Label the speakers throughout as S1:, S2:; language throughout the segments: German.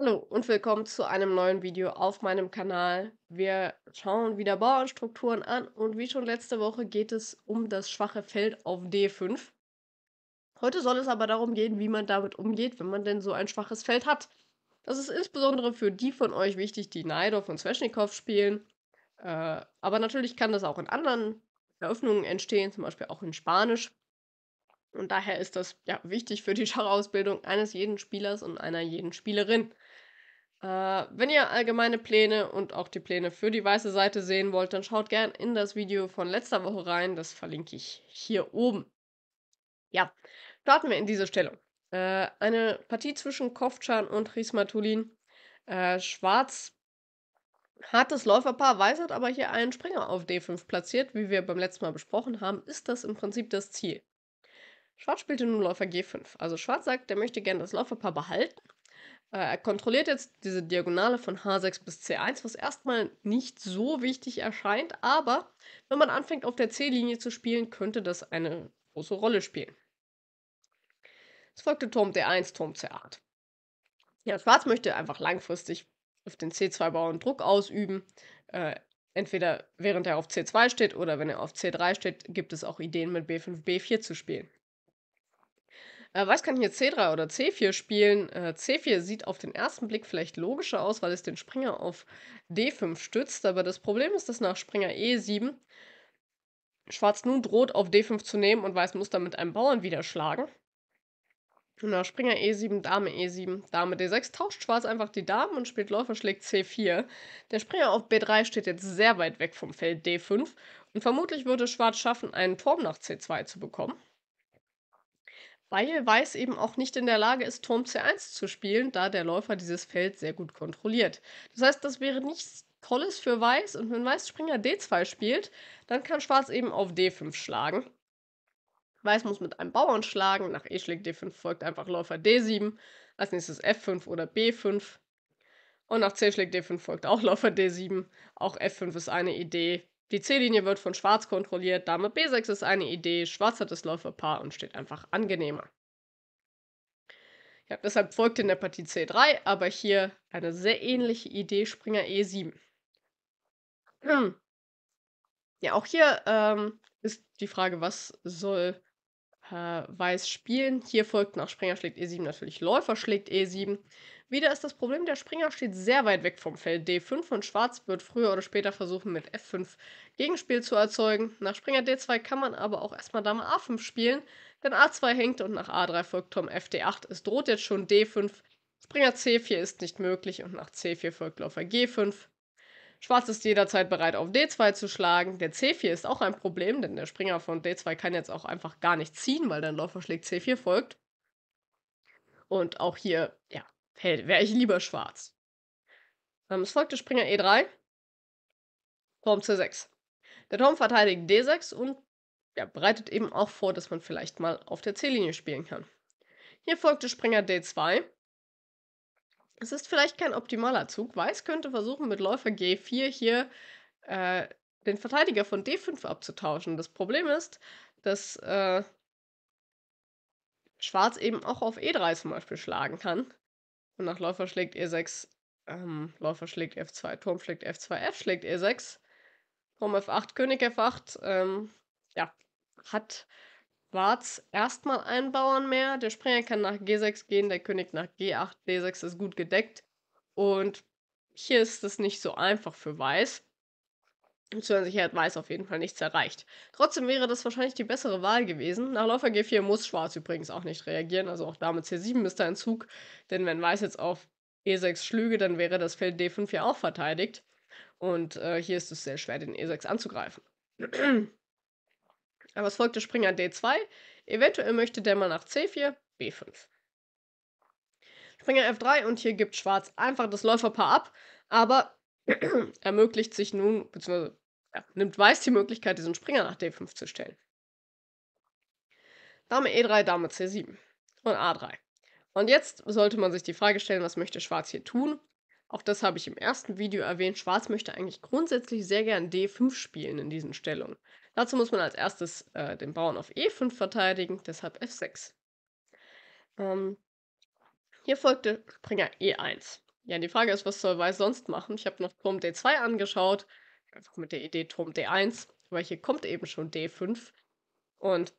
S1: Hallo und willkommen zu einem neuen Video auf meinem Kanal. Wir schauen wieder Bauernstrukturen an und wie schon letzte Woche geht es um das schwache Feld auf D5. Heute soll es aber darum gehen, wie man damit umgeht, wenn man denn so ein schwaches Feld hat. Das ist insbesondere für die von euch wichtig, die Neidorf und Sveshnikov spielen. Äh, aber natürlich kann das auch in anderen Eröffnungen entstehen, zum Beispiel auch in Spanisch. Und daher ist das ja wichtig für die Schachausbildung eines jeden Spielers und einer jeden Spielerin. Äh, wenn ihr allgemeine Pläne und auch die Pläne für die weiße Seite sehen wollt, dann schaut gern in das Video von letzter Woche rein. Das verlinke ich hier oben. Ja, starten wir in diese Stellung. Äh, eine Partie zwischen Kovcan und Rismatulin. Äh, Schwarz das Läuferpaar Weiß hat aber hier einen Springer auf D5 platziert. Wie wir beim letzten Mal besprochen haben, ist das im Prinzip das Ziel. Schwarz spielte nun Läufer G5. Also Schwarz sagt, er möchte gerne das Läuferpaar behalten. Äh, er kontrolliert jetzt diese Diagonale von H6 bis C1, was erstmal nicht so wichtig erscheint, aber wenn man anfängt auf der C-Linie zu spielen, könnte das eine große Rolle spielen. Es folgte Turm D1, Turm C8. Ja, Schwarz möchte einfach langfristig auf den C2 bauern Druck ausüben. Äh, entweder während er auf C2 steht oder wenn er auf C3 steht, gibt es auch Ideen mit B5, B4 zu spielen. Äh, weiß kann hier C3 oder C4 spielen. Äh, C4 sieht auf den ersten Blick vielleicht logischer aus, weil es den Springer auf D5 stützt. Aber das Problem ist, dass nach Springer E7 Schwarz nun droht, auf D5 zu nehmen und Weiß muss damit einen Bauern wieder schlagen. Und nach Springer E7, Dame E7, Dame D6 tauscht Schwarz einfach die Damen und spielt Läufer schlägt C4. Der Springer auf B3 steht jetzt sehr weit weg vom Feld D5 und vermutlich würde Schwarz schaffen, einen Turm nach C2 zu bekommen weil Weiß eben auch nicht in der Lage ist, Turm C1 zu spielen, da der Läufer dieses Feld sehr gut kontrolliert. Das heißt, das wäre nichts Tolles für Weiß und wenn Weiß Springer D2 spielt, dann kann Schwarz eben auf D5 schlagen. Weiß muss mit einem Bauern schlagen, nach E schlägt D5 folgt einfach Läufer D7, als nächstes F5 oder B5. Und nach C schlägt D5 folgt auch Läufer D7. Auch F5 ist eine Idee, die C-Linie wird von Schwarz kontrolliert, Dame B6 ist eine Idee, Schwarz hat das Läuferpaar und steht einfach angenehmer. Ja, deshalb folgt in der Partie C3, aber hier eine sehr ähnliche Idee, Springer E7. Ja, auch hier ähm, ist die Frage, was soll äh, Weiß spielen? Hier folgt nach Springer schlägt E7 natürlich Läufer schlägt E7. Wieder ist das Problem, der Springer steht sehr weit weg vom Feld D5 und Schwarz wird früher oder später versuchen, mit F5 Gegenspiel zu erzeugen. Nach Springer D2 kann man aber auch erstmal Dame A5 spielen, denn A2 hängt und nach A3 folgt Tom FD8. Es droht jetzt schon D5. Springer C4 ist nicht möglich und nach C4 folgt Läufer G5. Schwarz ist jederzeit bereit, auf D2 zu schlagen. Der C4 ist auch ein Problem, denn der Springer von D2 kann jetzt auch einfach gar nicht ziehen, weil dann Läufer schlägt C4 folgt. Und auch hier wäre ich lieber schwarz. Ähm, es folgte Springer E3, Turm C6. Der Turm verteidigt D6 und ja, bereitet eben auch vor, dass man vielleicht mal auf der C-Linie spielen kann. Hier folgte Springer D2. Es ist vielleicht kein optimaler Zug. Weiß könnte versuchen, mit Läufer G4 hier äh, den Verteidiger von D5 abzutauschen. Das Problem ist, dass äh, Schwarz eben auch auf E3 zum Beispiel schlagen kann. Und nach Läufer schlägt E6, ähm, Läufer schlägt F2, Turm schlägt F2, F schlägt E6, Turm F8, König F8. Ähm, ja, hat Warz erstmal einen Bauern mehr. Der Springer kann nach G6 gehen, der König nach G8. D6 ist gut gedeckt. Und hier ist es nicht so einfach für Weiß. Mit Sicherheit weiß auf jeden Fall nichts erreicht. Trotzdem wäre das wahrscheinlich die bessere Wahl gewesen. Nach Läufer G4 muss Schwarz übrigens auch nicht reagieren, also auch Dame C7 ist da ein Zug, denn wenn Weiß jetzt auf E6 schlüge, dann wäre das Feld D5 ja auch verteidigt. Und äh, hier ist es sehr schwer, den E6 anzugreifen. Aber es folgte Springer D2, eventuell möchte der mal nach C4, B5. Springer F3 und hier gibt Schwarz einfach das Läuferpaar ab, aber ermöglicht sich nun, beziehungsweise ja, nimmt Weiß die Möglichkeit, diesen Springer nach D5 zu stellen. Dame E3, Dame C7 und A3. Und jetzt sollte man sich die Frage stellen, was möchte Schwarz hier tun? Auch das habe ich im ersten Video erwähnt. Schwarz möchte eigentlich grundsätzlich sehr gern D5 spielen in diesen Stellungen. Dazu muss man als erstes äh, den Bauern auf E5 verteidigen, deshalb F6. Ähm, hier folgte Springer E1. Ja, die Frage ist, was soll Weiß sonst machen? Ich habe noch Turm D2 angeschaut, einfach mit der Idee Turm D1, weil hier kommt eben schon D5. Und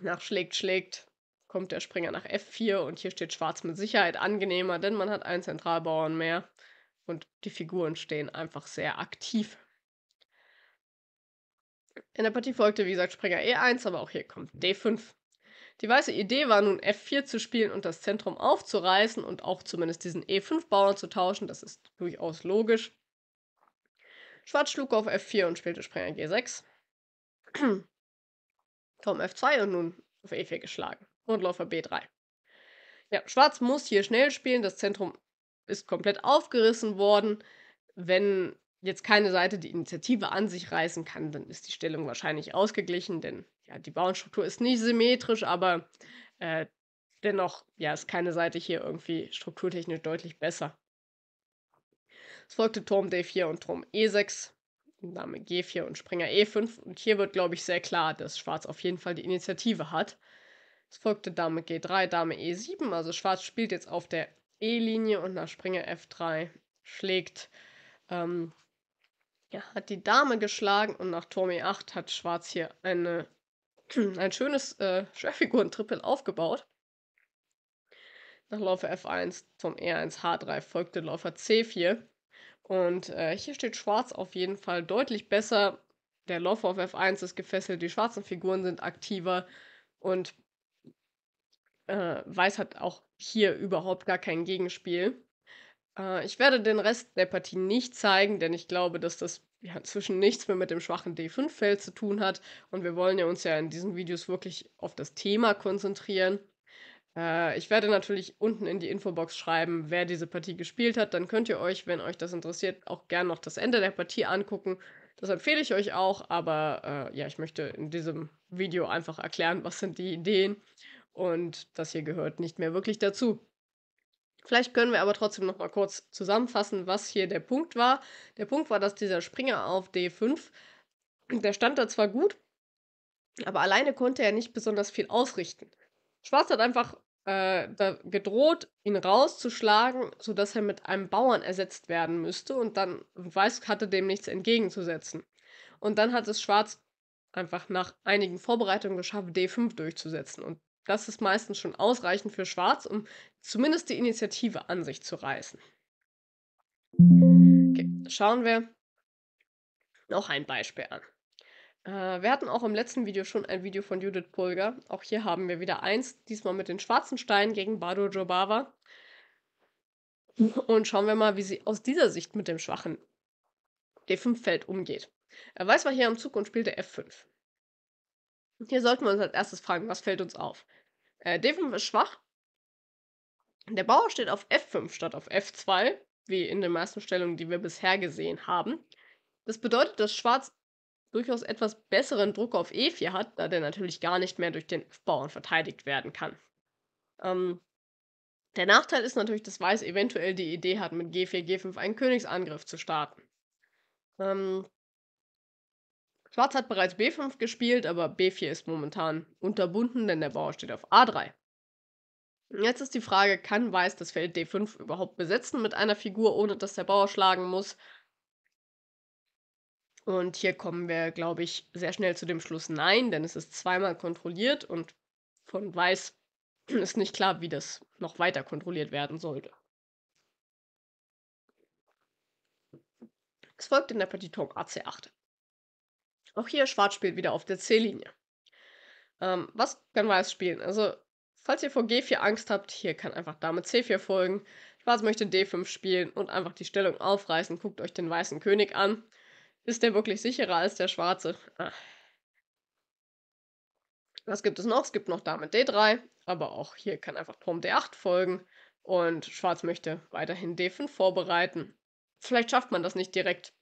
S1: nach schlägt, schlägt, kommt der Springer nach F4 und hier steht Schwarz mit Sicherheit angenehmer, denn man hat einen Zentralbauern mehr und die Figuren stehen einfach sehr aktiv. In der Partie folgte, wie gesagt, Springer E1, aber auch hier kommt D5. Die weiße Idee war nun, F4 zu spielen und das Zentrum aufzureißen und auch zumindest diesen E5-Bauern zu tauschen. Das ist durchaus logisch. Schwarz schlug auf F4 und spielte Springer G6. Turm F2 und nun auf E4 geschlagen. Und Läufer B3. Ja, Schwarz muss hier schnell spielen. Das Zentrum ist komplett aufgerissen worden. Wenn jetzt keine Seite die Initiative an sich reißen kann, dann ist die Stellung wahrscheinlich ausgeglichen, denn ja, die Bauernstruktur ist nicht symmetrisch, aber äh, dennoch ja, ist keine Seite hier irgendwie strukturtechnisch deutlich besser. Es folgte Turm D4 und Turm E6, Dame G4 und Springer E5. Und hier wird, glaube ich, sehr klar, dass Schwarz auf jeden Fall die Initiative hat. Es folgte Dame G3, Dame E7. Also Schwarz spielt jetzt auf der E-Linie und nach Springer F3 schlägt. Ähm, ja, hat die Dame geschlagen und nach Turm E8 hat Schwarz hier eine ein schönes äh, Schwerfiguren-Triple aufgebaut. Nach Läufer F1 zum E1 H3 folgte Läufer C4. Und äh, hier steht Schwarz auf jeden Fall deutlich besser. Der Läufer auf F1 ist gefesselt, die schwarzen Figuren sind aktiver und äh, Weiß hat auch hier überhaupt gar kein Gegenspiel. Äh, ich werde den Rest der Partie nicht zeigen, denn ich glaube, dass das ja, zwischen nichts mehr mit dem schwachen D5-Feld zu tun hat. Und wir wollen ja uns ja in diesen Videos wirklich auf das Thema konzentrieren. Äh, ich werde natürlich unten in die Infobox schreiben, wer diese Partie gespielt hat. Dann könnt ihr euch, wenn euch das interessiert, auch gern noch das Ende der Partie angucken. Das empfehle ich euch auch, aber äh, ja, ich möchte in diesem Video einfach erklären, was sind die Ideen. Und das hier gehört nicht mehr wirklich dazu. Vielleicht können wir aber trotzdem noch mal kurz zusammenfassen, was hier der Punkt war. Der Punkt war, dass dieser Springer auf D5, der stand da zwar gut, aber alleine konnte er nicht besonders viel ausrichten. Schwarz hat einfach äh, gedroht, ihn rauszuschlagen, sodass er mit einem Bauern ersetzt werden müsste und dann Weiß hatte dem nichts entgegenzusetzen. Und dann hat es Schwarz einfach nach einigen Vorbereitungen geschafft, D5 durchzusetzen. Und das ist meistens schon ausreichend für Schwarz, um zumindest die Initiative an sich zu reißen. Okay, schauen wir noch ein Beispiel an. Äh, wir hatten auch im letzten Video schon ein Video von Judith Pulger. Auch hier haben wir wieder eins, diesmal mit den schwarzen Steinen gegen Bado Jobava. Und schauen wir mal, wie sie aus dieser Sicht mit dem schwachen D5-Feld umgeht. Er weiß war hier am Zug und spielte F5. Hier sollten wir uns als erstes fragen, was fällt uns auf? Äh, D5 ist schwach. Der Bauer steht auf F5 statt auf F2, wie in den meisten Stellungen, die wir bisher gesehen haben. Das bedeutet, dass Schwarz durchaus etwas besseren Druck auf E4 hat, da der natürlich gar nicht mehr durch den F-Bauern verteidigt werden kann. Ähm, der Nachteil ist natürlich, dass Weiß eventuell die Idee hat, mit G4, G5 einen Königsangriff zu starten. Ähm, Schwarz hat bereits B5 gespielt, aber B4 ist momentan unterbunden, denn der Bauer steht auf A3. Jetzt ist die Frage, kann Weiß das Feld D5 überhaupt besetzen mit einer Figur, ohne dass der Bauer schlagen muss? Und hier kommen wir, glaube ich, sehr schnell zu dem Schluss Nein, denn es ist zweimal kontrolliert und von Weiß ist nicht klar, wie das noch weiter kontrolliert werden sollte. Es folgt in der Partitur um AC8. Auch hier Schwarz spielt wieder auf der C-Linie. Ähm, was kann Weiß spielen? Also, falls ihr vor G4 Angst habt, hier kann einfach Dame C4 folgen. Schwarz möchte D5 spielen und einfach die Stellung aufreißen. Guckt euch den weißen König an. Ist der wirklich sicherer als der schwarze? Ah. Was gibt es noch? Es gibt noch Dame D3, aber auch hier kann einfach Turm D8 folgen und Schwarz möchte weiterhin D5 vorbereiten. Vielleicht schafft man das nicht direkt,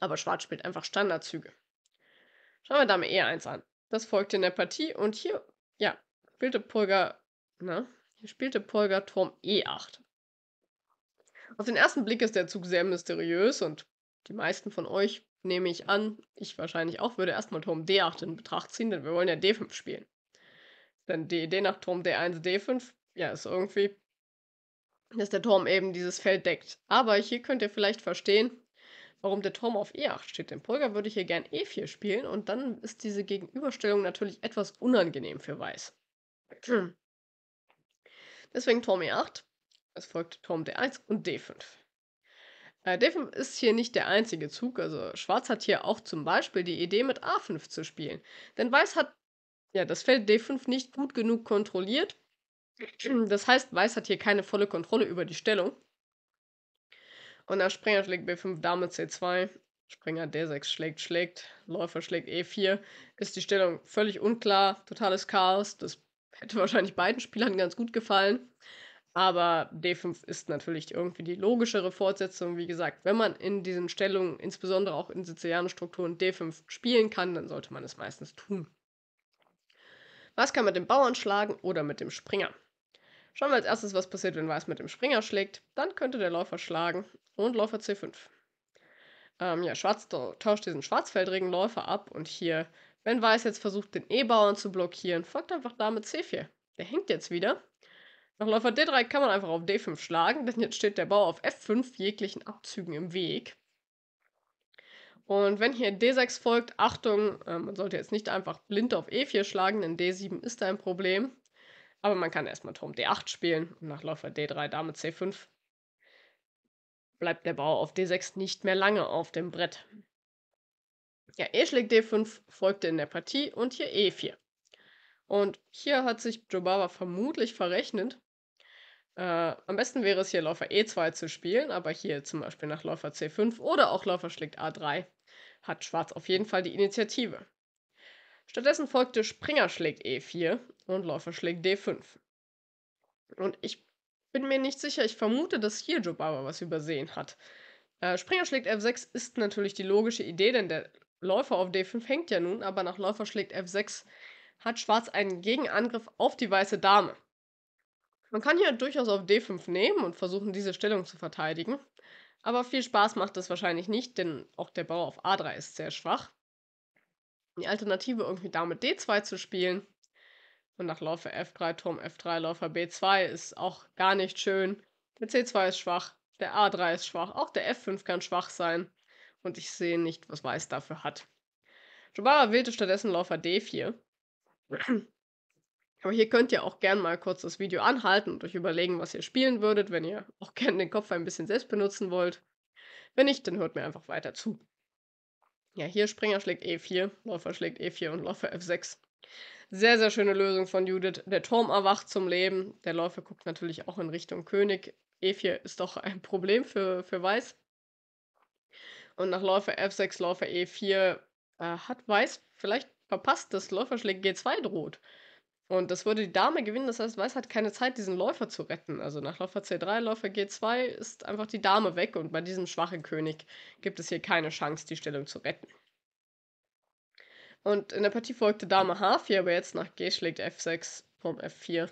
S1: aber Schwarz spielt einfach Standardzüge. Schauen wir Dame E1 an. Das folgte in der Partie und hier, ja, spielte Pulgar, na, ne? hier spielte Pulgar Turm E8. Auf den ersten Blick ist der Zug sehr mysteriös und die meisten von euch, nehme ich an, ich wahrscheinlich auch, würde erstmal Turm D8 in Betracht ziehen, denn wir wollen ja D5 spielen. Denn die Idee nach Turm D1, D5, ja, ist irgendwie, dass der Turm eben dieses Feld deckt. Aber hier könnt ihr vielleicht verstehen, Warum der Turm auf E8 steht, denn Polgar würde hier gern E4 spielen und dann ist diese Gegenüberstellung natürlich etwas unangenehm für Weiß. Deswegen Turm E8, es folgt Turm D1 und D5. Äh, D5 ist hier nicht der einzige Zug, also Schwarz hat hier auch zum Beispiel die Idee mit A5 zu spielen, denn Weiß hat ja, das Feld D5 nicht gut genug kontrolliert. Das heißt, Weiß hat hier keine volle Kontrolle über die Stellung. Und der Springer schlägt B5, Dame C2. Springer D6 schlägt, schlägt. Läufer schlägt E4. Ist die Stellung völlig unklar. Totales Chaos. Das hätte wahrscheinlich beiden Spielern ganz gut gefallen. Aber D5 ist natürlich irgendwie die logischere Fortsetzung. Wie gesagt, wenn man in diesen Stellungen, insbesondere auch in sizilianischen D5 spielen kann, dann sollte man es meistens tun. Was kann man mit dem Bauern schlagen oder mit dem Springer? Schauen wir als erstes, was passiert, wenn Weiß mit dem Springer schlägt. Dann könnte der Läufer schlagen und Läufer C5. Ähm, ja, Schwarz tauscht diesen schwarzfeldrigen Läufer ab und hier, wenn Weiß jetzt versucht, den E-Bauern zu blockieren, folgt einfach Dame C4. Der hängt jetzt wieder. Nach Läufer D3 kann man einfach auf D5 schlagen, denn jetzt steht der Bauer auf F5 jeglichen Abzügen im Weg. Und wenn hier D6 folgt, Achtung, äh, man sollte jetzt nicht einfach blind auf E4 schlagen, denn D7 ist ein Problem. Aber man kann erstmal Turm D8 spielen und nach Läufer D3 Dame C5 bleibt der Bauer auf D6 nicht mehr lange auf dem Brett. Ja, E schlägt D5 folgte in der Partie und hier E4. Und hier hat sich Jobava vermutlich verrechnet. Äh, am besten wäre es hier Läufer E2 zu spielen, aber hier zum Beispiel nach Läufer C5 oder auch Läufer schlägt A3 hat Schwarz auf jeden Fall die Initiative. Stattdessen folgte Springer schlägt E4 und Läufer schlägt D5. Und ich bin mir nicht sicher, ich vermute, dass hier Jobaba was übersehen hat. Äh, Springer schlägt F6 ist natürlich die logische Idee, denn der Läufer auf D5 hängt ja nun, aber nach Läufer schlägt F6 hat Schwarz einen Gegenangriff auf die weiße Dame. Man kann hier durchaus auf D5 nehmen und versuchen, diese Stellung zu verteidigen. Aber viel Spaß macht das wahrscheinlich nicht, denn auch der Bau auf A3 ist sehr schwach die Alternative irgendwie Dame D2 zu spielen. Und nach Läufer F3, Turm F3, Läufer B2 ist auch gar nicht schön. Der C2 ist schwach, der A3 ist schwach, auch der F5 kann schwach sein. Und ich sehe nicht, was Weiß dafür hat. Jobara wählte stattdessen Läufer D4. Aber hier könnt ihr auch gern mal kurz das Video anhalten und euch überlegen, was ihr spielen würdet, wenn ihr auch gern den Kopf ein bisschen selbst benutzen wollt. Wenn nicht, dann hört mir einfach weiter zu. Ja, hier Springer schlägt E4, Läufer schlägt E4 und Läufer F6. Sehr, sehr schöne Lösung von Judith. Der Turm erwacht zum Leben. Der Läufer guckt natürlich auch in Richtung König. E4 ist doch ein Problem für, für Weiß. Und nach Läufer F6, Läufer E4 äh, hat Weiß vielleicht verpasst, dass Läufer schlägt G2 droht. Und das würde die Dame gewinnen, das heißt, Weiß hat keine Zeit, diesen Läufer zu retten. Also nach Läufer C3, Läufer G2 ist einfach die Dame weg und bei diesem schwachen König gibt es hier keine Chance, die Stellung zu retten. Und in der Partie folgte Dame H4, aber jetzt nach G schlägt F6 Turm F4.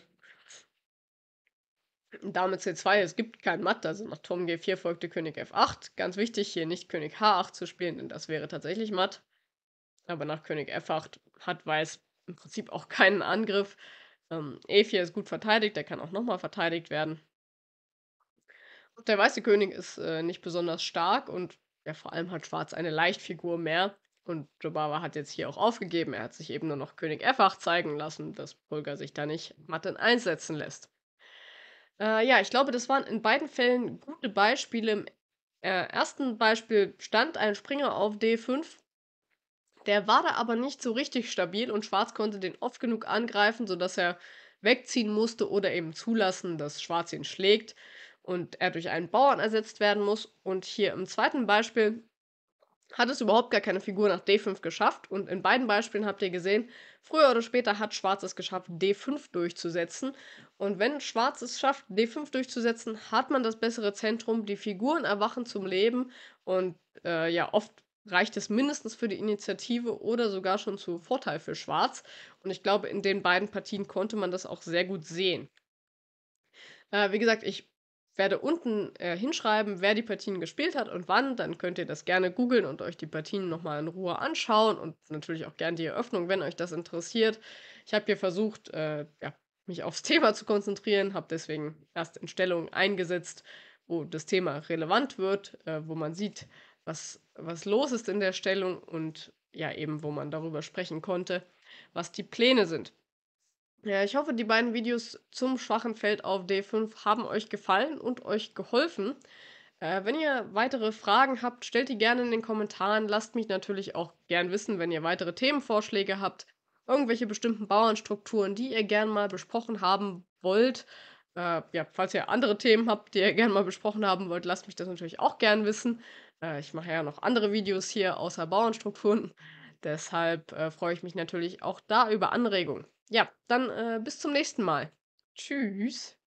S1: Dame C2, es gibt kein Matt, also nach Turm G4 folgte König F8. Ganz wichtig, hier nicht König H8 zu spielen, denn das wäre tatsächlich Matt. Aber nach König F8 hat Weiß im Prinzip auch keinen Angriff. Ähm, E4 ist gut verteidigt, der kann auch nochmal verteidigt werden. der weiße König ist äh, nicht besonders stark und ja, vor allem hat Schwarz eine Leichtfigur mehr. Und Jobawa hat jetzt hier auch aufgegeben. Er hat sich eben nur noch König F8 zeigen lassen, dass Bulgar sich da nicht matt in 1 setzen lässt. Äh, ja, ich glaube, das waren in beiden Fällen gute Beispiele. Im äh, ersten Beispiel stand ein Springer auf D5 der war da aber nicht so richtig stabil und Schwarz konnte den oft genug angreifen, sodass er wegziehen musste oder eben zulassen, dass Schwarz ihn schlägt und er durch einen Bauern ersetzt werden muss. Und hier im zweiten Beispiel hat es überhaupt gar keine Figur nach D5 geschafft. Und in beiden Beispielen habt ihr gesehen, früher oder später hat Schwarz es geschafft, D5 durchzusetzen. Und wenn Schwarz es schafft, D5 durchzusetzen, hat man das bessere Zentrum. Die Figuren erwachen zum Leben. Und äh, ja, oft reicht es mindestens für die Initiative oder sogar schon zu Vorteil für Schwarz. Und ich glaube, in den beiden Partien konnte man das auch sehr gut sehen. Äh, wie gesagt, ich werde unten äh, hinschreiben, wer die Partien gespielt hat und wann. Dann könnt ihr das gerne googeln und euch die Partien nochmal in Ruhe anschauen und natürlich auch gerne die Eröffnung, wenn euch das interessiert. Ich habe hier versucht, äh, ja, mich aufs Thema zu konzentrieren, habe deswegen erst in Stellung eingesetzt, wo das Thema relevant wird, äh, wo man sieht, was, was los ist in der Stellung und ja eben, wo man darüber sprechen konnte, was die Pläne sind. Ja, ich hoffe, die beiden Videos zum schwachen Feld auf D5 haben euch gefallen und euch geholfen. Äh, wenn ihr weitere Fragen habt, stellt die gerne in den Kommentaren. Lasst mich natürlich auch gern wissen, wenn ihr weitere Themenvorschläge habt, irgendwelche bestimmten Bauernstrukturen, die ihr gern mal besprochen haben wollt. Äh, ja, falls ihr andere Themen habt, die ihr gern mal besprochen haben wollt, lasst mich das natürlich auch gern wissen. Äh, ich mache ja noch andere Videos hier außer Bauernstrukturen. Deshalb äh, freue ich mich natürlich auch da über Anregungen. Ja, dann äh, bis zum nächsten Mal. Tschüss.